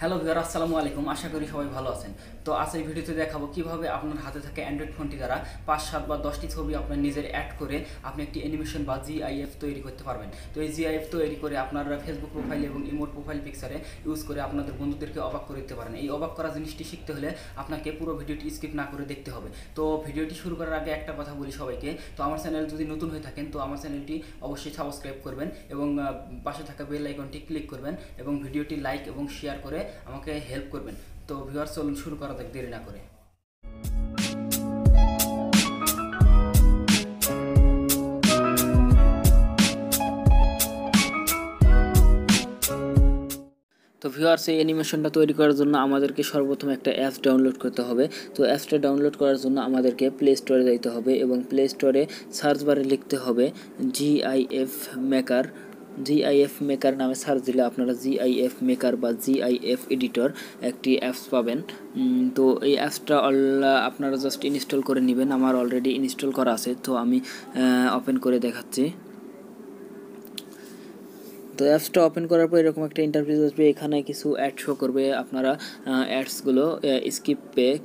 hello দাদা আসসালামু আলাইকুম আশা করি সবাই ভালো আছেন তো এই ভিডিওতে দেখাবো কিভাবে আপনার হাতে থাকা অ্যান্ড্রয়েড ফোনটি দ্বারা পাঁচ সাত বা দশটি ছবি আপনার নিজের অ্যাড করে আপনি একটি অ্যানিমেশন বা জিআইএফ তৈরি করতে পারবেন তো এই জিআইএফ তৈরি করে আপনারা ফেসবুক প্রোফাইল এবং ইমোট প্রোফাইল পিকচারে ইউজ করে আপনাদের বন্ধুদেরকে অবাক করে দিতে পারেন এই অবাক করা জিনিসটি শিখতে হলে আপনাকে পুরো ভিডিওটি স্কিপ না করে দেখতে হবে তো ভিডিওটি শুরু করার আগে একটা কথা বলি সবাইকে তো আমার চ্যানেল যদি নতুন হয়ে থাকেন তো আমার চ্যানেলটি অবশ্যই সাবস্ক্রাইব করবেন এবং পাশে থাকা বেল আইকনটি ক্লিক করবেন এবং ভিডিওটি লাইক এবং শেয়ার করে আমাকে হেল্প করবেন তো ভিওয়ার চলুন শুরু করা যাক দেরি না করে তো ভিউয়ার্স এই অ্যানিমেশনটা তৈরি করার জন্য আমাদেরকে সর্বপ্রথম একটা অ্যাপস ডাউনলোড করতে হবে তো অ্যাপসটা ডাউনলোড করার জন্য আমাদেরকে প্লে স্টোরে যাইতে হবে এবং প্লে স্টোরে সার্চ বারে লিখতে হবে জিআইএফ মেকার জিআইএফ মেকার নামে সার্চ দিলে আপনারা জিআইএফ মেকার বা জিআইএফ এডিটর একটি অ্যাপস পাবেন তো এই অ্যাপসটা আপনারা জাস্ট ইনস্টল করে নেবেন আমার অলরেডি ইনস্টল করা আছে তো আমি ওপেন করে দেখাচ্ছি তো অ্যাপসটা ওপেন করার পর এরকম একটা ইন্টারভিউ আসবে এখানে কিছু অ্যাড শো করবে আপনারা অ্যাডসগুলো স্কিপ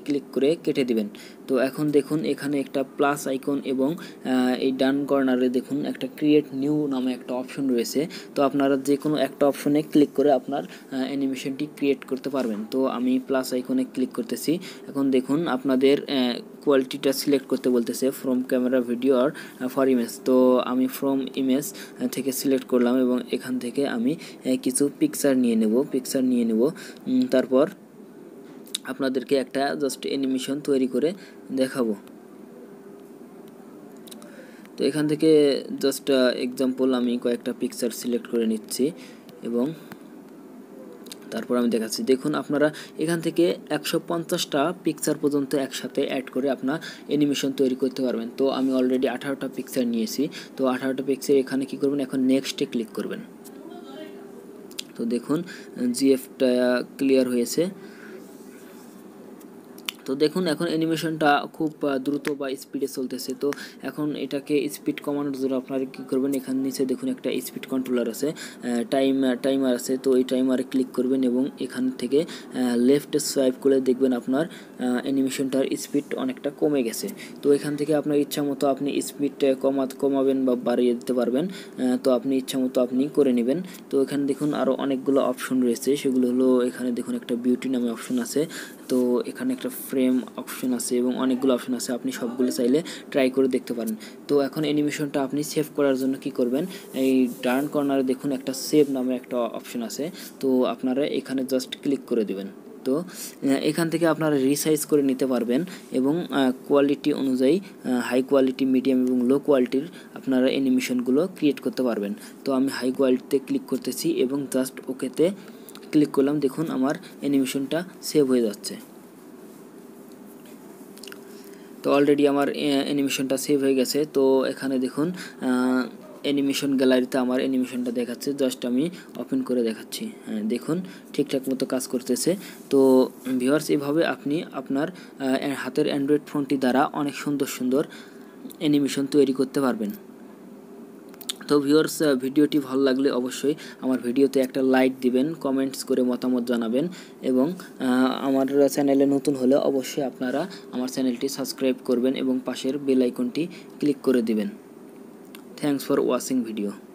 ক্লিক করে কেটে দিবেন তো এখন দেখুন এখানে একটা প্লাস আইকন এবং এই ডান কর্নারে দেখুন একটা ক্রিয়েট নিউ নামে একটা অপশন রয়েছে তো আপনারা যে কোনো একটা অপশনে ক্লিক করে আপনার অ্যানিমেশনটি ক্রিয়েট করতে পারবেন তো আমি প্লাস আইকনে ক্লিক করতেছি এখন দেখুন আপনাদের কোয়ালিটিটা সিলেক্ট করতে বলতেছে ফ্রম ক্যামেরা ভিডিও আর ফর ইমেজ তো আমি ফ্রম ইমেজ থেকে সিলেক্ট করলাম এবং এখান থেকে আমি কিছু পিকচার নিয়ে নেব পিকচার নিয়ে নেব তারপর আপনাদেরকে একটা জাস্ট অ্যানিমেশন তৈরি করে দেখাবো তো এখান থেকে জাস্ট এক্সাম্পল আমি কয়েকটা পিকচার সিলেক্ট করে নিচ্ছি এবং তারপর আমি দেখাচ্ছি দেখুন আপনারা এখান থেকে একশো পঞ্চাশটা পিকচার পর্যন্ত একসাথে অ্যাড করে আপনার অ্যানিমেশন তৈরি করতে পারবেন তো আমি অলরেডি আঠারোটা পিকচার নিয়েছি তো আঠারোটা পিকচার এখানে কি করবেন এখন নেক্সটে ক্লিক করবেন তো দেখুন জিএফটা ক্লিয়ার হয়েছে তো দেখুন এখন অ্যানিমেশনটা খুব দ্রুত বা স্পিডে চলতেছে তো এখন এটাকে স্পিড কমানোর জন্য আপনারা কী করবেন এখান নিচে দেখুন একটা স্পিড কন্ট্রোলার আছে টাইম টাইমার আছে তো এই টাইমারে ক্লিক করবেন এবং এখান থেকে লেফট সোয়াইপ করে দেখবেন আপনার অ্যানিমেশনটার স্পিড অনেকটা কমে গেছে তো এখান থেকে আপনার ইচ্ছা মতো আপনি স্পিড কমা কমাবেন বা বাড়িয়ে দিতে পারবেন তো আপনি ইচ্ছা মতো আপনি করে নেবেন তো এখানে দেখুন আরও অনেকগুলো অপশন রয়েছে সেগুলো হলো এখানে দেখুন একটা বিউটি নামে অপশন আছে তো এখানে একটা ফ্রেম অপশন আছে এবং অনেকগুলো অপশন আছে আপনি সবগুলো চাইলে ট্রাই করে দেখতে পারেন তো এখন অ্যানিমেশনটা আপনি সেভ করার জন্য কি করবেন এই ডার্ন কর্নারে দেখুন একটা সেভ নামে একটা অপশন আছে তো আপনারা এখানে জাস্ট ক্লিক করে দেবেন তো এখান থেকে আপনারা রিসাইজ করে নিতে পারবেন এবং কোয়ালিটি অনুযায়ী হাই কোয়ালিটি মিডিয়াম এবং লো কোয়ালিটির আপনারা অ্যানিমেশনগুলো ক্রিয়েট করতে পারবেন তো আমি হাই কোয়ালিটিতে ক্লিক করতেছি এবং জাস্ট ওকেতে ক্লিক করলাম দেখুন আমার অ্যানিমেশনটা সেভ হয়ে যাচ্ছে তো অলরেডি আমার অ্যানিমেশনটা সেভ হয়ে গেছে তো এখানে দেখুন অ্যানিমেশন গ্যালারিতে আমার অ্যানিমেশনটা দেখাচ্ছে জাস্ট আমি ওপেন করে দেখাচ্ছি হ্যাঁ দেখুন ঠিকঠাক মতো কাজ করতেছে তো ভিউয়ার্স এভাবে আপনি আপনার হাতের অ্যান্ড্রয়েড ফোনটি দ্বারা অনেক সুন্দর সুন্দর অ্যানিমেশন তৈরি করতে পারবেন তো ভিউয়ার্স ভিডিওটি ভালো লাগলে অবশ্যই আমার ভিডিওতে একটা লাইক দিবেন কমেন্টস করে মতামত জানাবেন এবং আমার চ্যানেলে নতুন হলে অবশ্যই আপনারা আমার চ্যানেলটি সাবস্ক্রাইব করবেন এবং পাশের বেল আইকনটি ক্লিক করে দিবেন থ্যাংকস ফর ওয়াচিং ভিডিও